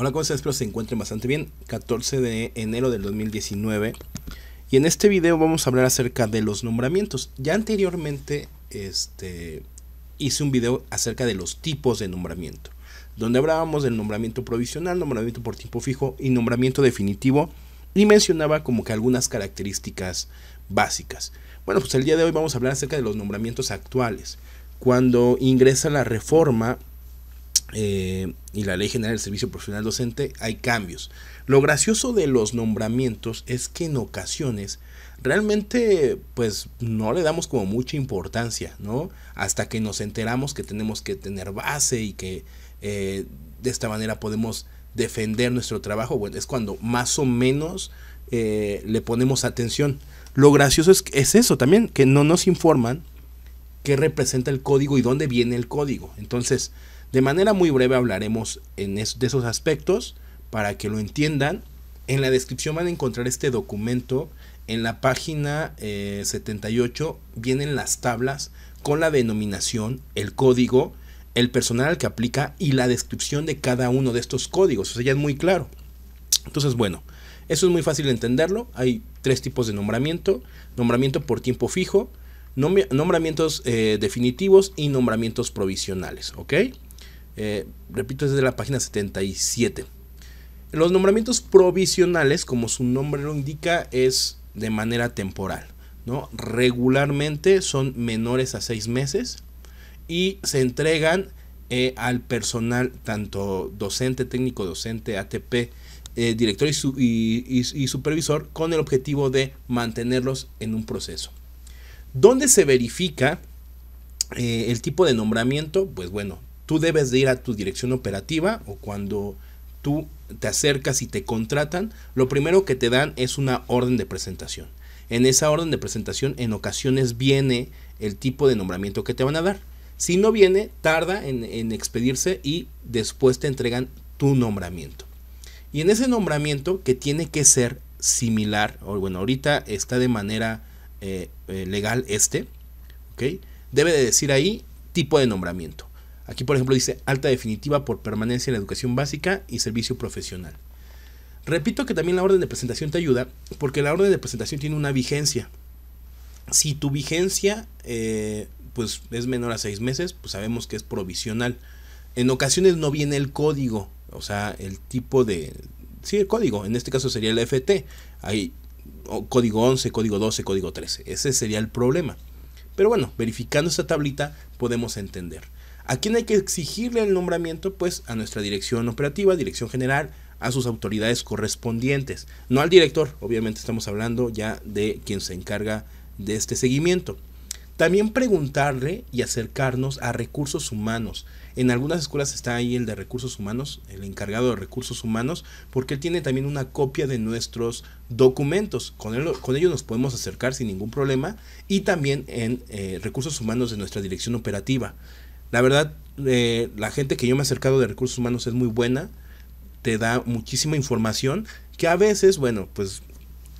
Hola, ¿cómo están? Espero se encuentren bastante bien. 14 de enero del 2019. Y en este video vamos a hablar acerca de los nombramientos. Ya anteriormente este, hice un video acerca de los tipos de nombramiento. Donde hablábamos del nombramiento provisional, nombramiento por tiempo fijo y nombramiento definitivo. Y mencionaba como que algunas características básicas. Bueno, pues el día de hoy vamos a hablar acerca de los nombramientos actuales. Cuando ingresa la reforma eh, y la Ley General del Servicio Profesional Docente hay cambios. Lo gracioso de los nombramientos es que en ocasiones realmente pues no le damos como mucha importancia, ¿no? Hasta que nos enteramos que tenemos que tener base y que eh, de esta manera podemos defender nuestro trabajo, bueno, es cuando más o menos eh, le ponemos atención. Lo gracioso es, es eso también, que no nos informan qué representa el código y dónde viene el código. Entonces, de manera muy breve hablaremos de esos aspectos para que lo entiendan. En la descripción van a encontrar este documento. En la página 78 eh, vienen las tablas con la denominación, el código, el personal al que aplica y la descripción de cada uno de estos códigos. O sea, ya es muy claro. Entonces, bueno, eso es muy fácil de entenderlo. Hay tres tipos de nombramiento. Nombramiento por tiempo fijo, nombramientos eh, definitivos y nombramientos provisionales. ¿Ok? Eh, repito, es de la página 77. Los nombramientos provisionales, como su nombre lo indica, es de manera temporal. ¿no? Regularmente son menores a seis meses y se entregan eh, al personal, tanto docente, técnico docente, ATP, eh, director y, supervisor, con el objetivo de mantenerlos en un proceso. ¿Dónde se verifica el tipo de nombramiento? Pues bueno, tú debes de ir a tu dirección operativa o cuando tú te acercas y te contratan, lo primero que te dan es una orden de presentación. En esa orden de presentación en ocasiones viene el tipo de nombramiento que te van a dar. Si no viene, tarda en, expedirse y después te entregan tu nombramiento. Y en ese nombramiento que tiene que ser similar, o bueno, ahorita está de manera eh, eh, legal este, Debe de decir ahí tipo de nombramiento. Aquí, por ejemplo, dice alta definitiva por permanencia en la educación básica y servicio profesional. Repito que también la orden de presentación te ayuda porque la orden de presentación tiene una vigencia. Si tu vigencia eh, pues es menor a seis meses, pues sabemos que es provisional. En ocasiones no viene el código, o sea, el tipo de... Sí, el código, en este caso sería el FT. Hay código 11, código 12, código 13. Ese sería el problema. Pero bueno, verificando esta tablita podemos entender. ¿A quién hay que exigirle el nombramiento? Pues a nuestra dirección operativa, dirección general, a sus autoridades correspondientes. No al director, obviamente estamos hablando ya de quien se encarga de este seguimiento. También preguntarle y acercarnos a recursos humanos. En algunas escuelas está ahí el de recursos humanos, el encargado de recursos humanos, porque él tiene también una copia de nuestros documentos. Con, con ellos nos podemos acercar sin ningún problema. Y también en eh, recursos humanos de nuestra dirección operativa. La verdad, eh, la gente que yo me he acercado de recursos humanos es muy buena, te da muchísima información que a veces, bueno, pues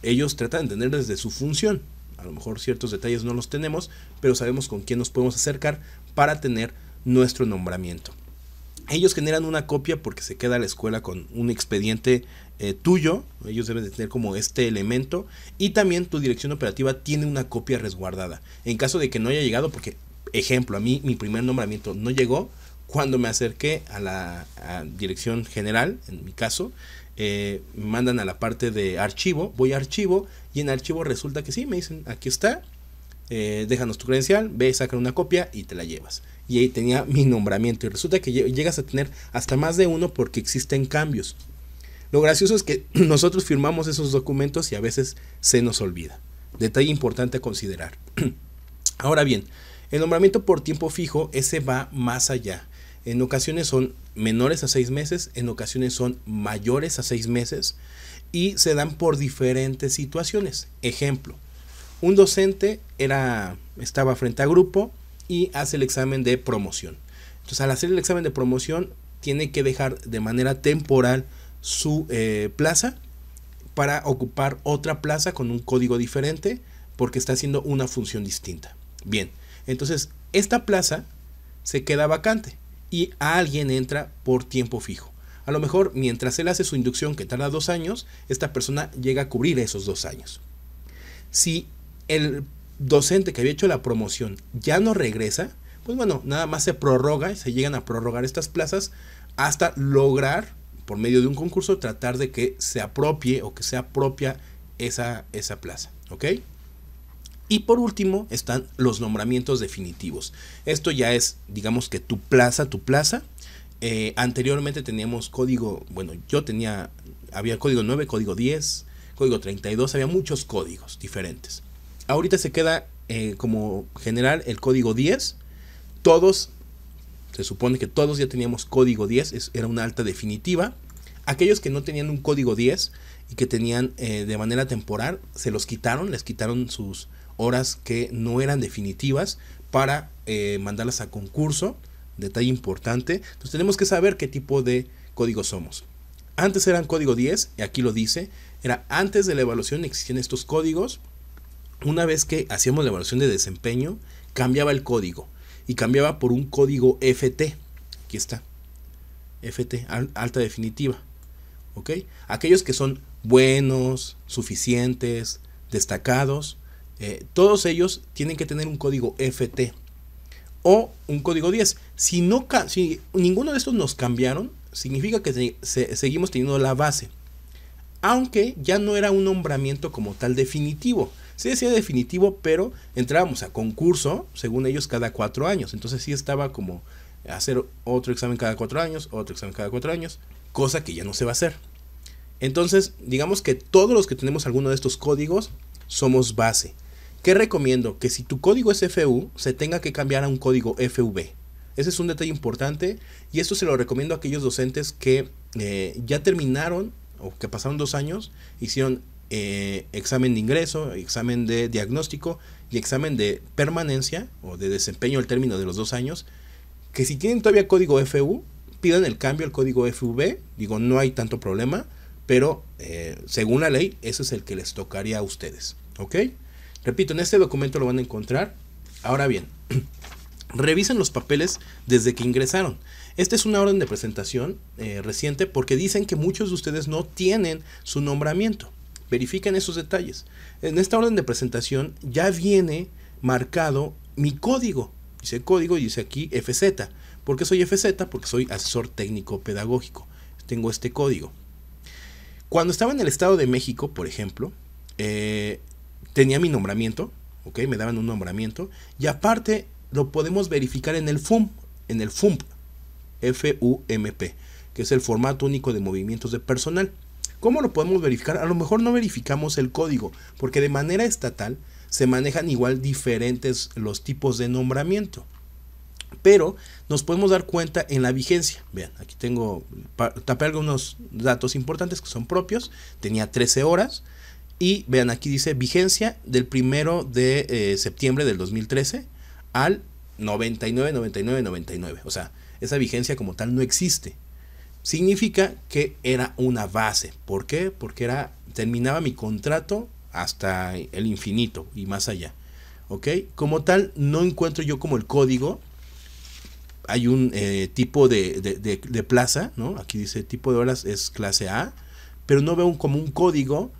ellos tratan de entender desde su función. A lo mejor ciertos detalles no los tenemos, pero sabemos con quién nos podemos acercar para tener nuestro nombramiento. Ellos generan una copia porque se queda la escuela con un expediente eh, tuyo. Ellos deben de tener como este elemento. Y también tu dirección operativa tiene una copia resguardada. En caso de que no haya llegado, porque Ejemplo, a mí mi primer nombramiento no llegó cuando me acerqué a la dirección general, en mi caso, eh, me mandan a la parte de archivo, voy a archivo y en archivo resulta que sí, me dicen, aquí está, eh, déjanos tu credencial, ve, saca una copia y te la llevas. Y ahí tenía mi nombramiento y resulta que llegas a tener hasta más de uno porque existen cambios. Lo gracioso es que nosotros firmamos esos documentos y a veces se nos olvida. Detalle importante a considerar. Ahora bien, el nombramiento por tiempo fijo, ese va más allá. En ocasiones son menores a seis meses, en ocasiones son mayores a seis meses y se dan por diferentes situaciones. Ejemplo, un docente era, estaba frente a grupo y hace el examen de promoción. Entonces al hacer el examen de promoción tiene que dejar de manera temporal su eh, plaza para ocupar otra plaza con un código diferente porque está haciendo una función distinta. Bien, entonces, esta plaza se queda vacante y alguien entra por tiempo fijo. A lo mejor, mientras él hace su inducción, que tarda dos años, esta persona llega a cubrir esos dos años. Si el docente que había hecho la promoción ya no regresa, pues bueno, nada más se prorroga, se llegan a prorrogar estas plazas hasta lograr, por medio de un concurso, tratar de que se apropie o que sea propia esa, esa plaza. ¿Ok? Y por último están los nombramientos definitivos. Esto ya es, digamos que tu plaza, tu plaza. Eh, anteriormente teníamos código, bueno, yo tenía, había código 9, código 10, código 32, había muchos códigos diferentes. Ahorita se queda eh, como general el código 10. Todos, se supone que todos ya teníamos código 10, era una alta definitiva. Aquellos que no tenían un código 10 y que tenían eh, de manera temporal, se los quitaron, les quitaron sus, horas que no eran definitivas para eh, mandarlas a concurso. Detalle importante. Entonces tenemos que saber qué tipo de código somos. Antes eran código 10, y aquí lo dice, era antes de la evaluación existían estos códigos. Una vez que hacíamos la evaluación de desempeño, cambiaba el código y cambiaba por un código FT. Aquí está. FT, alta definitiva. ¿Ok? Aquellos que son buenos, suficientes, destacados, eh, todos ellos tienen que tener un código FT o un código 10. Si, no, ninguno de estos nos cambiaron, significa que seguimos teniendo la base. Aunque ya no era un nombramiento como tal definitivo. Se decía definitivo, pero entrábamos a concurso, según ellos, cada cuatro años. Entonces sí estaba como hacer otro examen cada cuatro años, otro examen cada cuatro años, cosa que ya no se va a hacer. Entonces, digamos que todos los que tenemos alguno de estos códigos somos base. ¿Qué recomiendo? Que si tu código es FU, se tenga que cambiar a un código FV. Ese es un detalle importante y esto se lo recomiendo a aquellos docentes que eh, ya terminaron o que pasaron dos años, hicieron eh, examen de ingreso, examen de diagnóstico y examen de permanencia o de desempeño al término de los dos años, que si tienen todavía código FU, pidan el cambio al código FV, digo, no hay tanto problema, pero eh, según la ley, ese es el que les tocaría a ustedes, ¿ok? Repito, en este documento lo van a encontrar. Ahora bien, revisen los papeles desde que ingresaron. Esta es una orden de presentación eh, reciente porque dicen que muchos de ustedes no tienen su nombramiento. Verifiquen esos detalles. En esta orden de presentación ya viene marcado mi código. Dice código y dice aquí FZ. ¿Por qué soy FZ? Porque soy asesor técnico pedagógico. Tengo este código. Cuando estaba en el Estado de México, por ejemplo, eh, tenía mi nombramiento, ¿ok? Me daban un nombramiento. Y aparte lo podemos verificar en el FUMP, en el FUMP, f que es el formato único de movimientos de personal. ¿Cómo lo podemos verificar? A lo mejor no verificamos el código, porque de manera estatal se manejan igual diferentes los tipos de nombramiento. Pero nos podemos dar cuenta en la vigencia. Vean, aquí tengo, tapé algunos datos importantes que son propios. Tenía 13 horas, y vean, aquí dice vigencia del primero de eh, septiembre del 2013 al 99, 99, 99. O sea, esa vigencia como tal no existe. Significa que era una base. ¿Por qué? Porque era, terminaba mi contrato hasta el infinito y más allá. ¿Ok? Como tal, no encuentro yo como el código. Hay un eh, tipo de, plaza, ¿no? Aquí dice tipo de horas es clase A, pero no veo como un código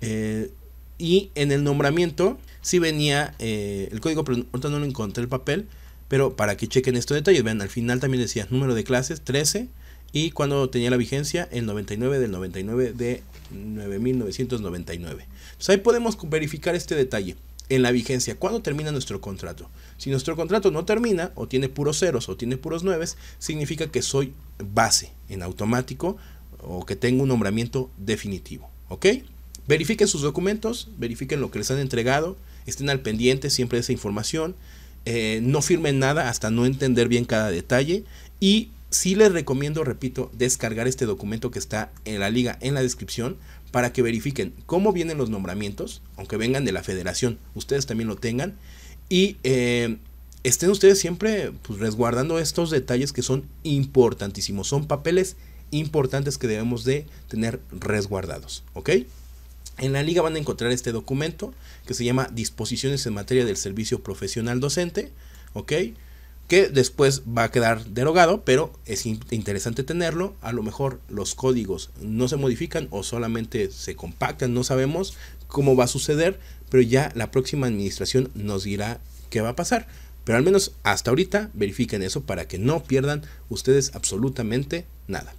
eh, y en el nombramiento si venía eh, el código, pero ahorita no lo encontré el papel. Pero para que chequen estos detalles, vean, al final también decía número de clases 13 y cuando tenía la vigencia el 99 del 99 de 9999. Entonces ahí podemos verificar este detalle en la vigencia, cuando termina nuestro contrato. Si nuestro contrato no termina o tiene puros ceros o tiene puros nueves, significa que soy base en automático o que tengo un nombramiento definitivo, ¿ok? verifiquen sus documentos, verifiquen lo que les han entregado, estén al pendiente siempre de esa información, eh, no firmen nada hasta no entender bien cada detalle y sí les recomiendo, repito, descargar este documento que está en la liga en la descripción para que verifiquen cómo vienen los nombramientos, aunque vengan de la federación, ustedes también lo tengan y eh, estén ustedes siempre pues, resguardando estos detalles que son importantísimos, son papeles importantes que debemos de tener resguardados, ¿ok? En la liga van a encontrar este documento que se llama Disposiciones en materia del servicio profesional docente, ¿ok? Que después va a quedar derogado, pero es interesante tenerlo. A lo mejor los códigos no se modifican o solamente se compactan, no sabemos cómo va a suceder, pero ya la próxima administración nos dirá qué va a pasar. Pero al menos hasta ahorita verifiquen eso para que no pierdan ustedes absolutamente nada.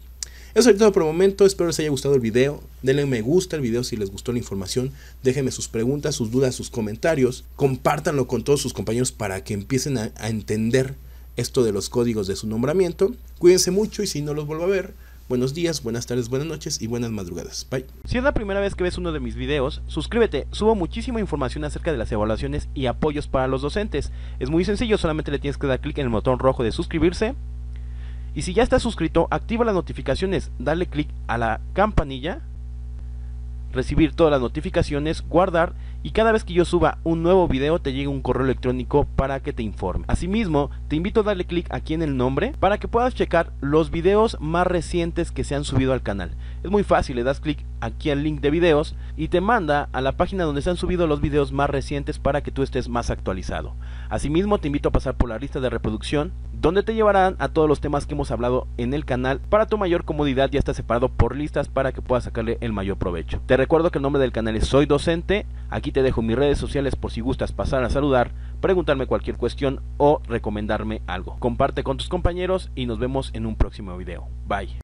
Eso es todo por el momento, espero les haya gustado el video, denle me gusta al video si les gustó la información, déjenme sus preguntas, sus dudas, sus comentarios, compártanlo con todos sus compañeros para que empiecen a, a entender esto de los códigos de su nombramiento. Cuídense mucho y si no los vuelvo a ver, buenos días, buenas tardes, buenas noches y buenas madrugadas. Bye. Si es la primera vez que ves uno de mis videos, suscríbete, subo muchísima información acerca de las evaluaciones y apoyos para los docentes. Es muy sencillo, solamente le tienes que dar clic en el botón rojo de suscribirse y si ya estás suscrito, activa las notificaciones, dale clic a la campanilla, recibir todas las notificaciones, guardar y cada vez que yo suba un nuevo video te llegue un correo electrónico para que te informe. Asimismo, te invito a darle clic aquí en el nombre para que puedas checar los videos más recientes que se han subido al canal. Es muy fácil, le das clic aquí al link de videos y te manda a la página donde se han subido los videos más recientes para que tú estés más actualizado. Asimismo, te invito a pasar por la lista de reproducción donde te llevarán a todos los temas que hemos hablado en el canal. Para tu mayor comodidad ya está separado por listas para que puedas sacarle el mayor provecho. Te recuerdo que el nombre del canal es Soy Docente. Aquí te dejo mis redes sociales por si gustas pasar a saludar, preguntarme cualquier cuestión o recomendarme algo. Comparte con tus compañeros y nos vemos en un próximo video. Bye.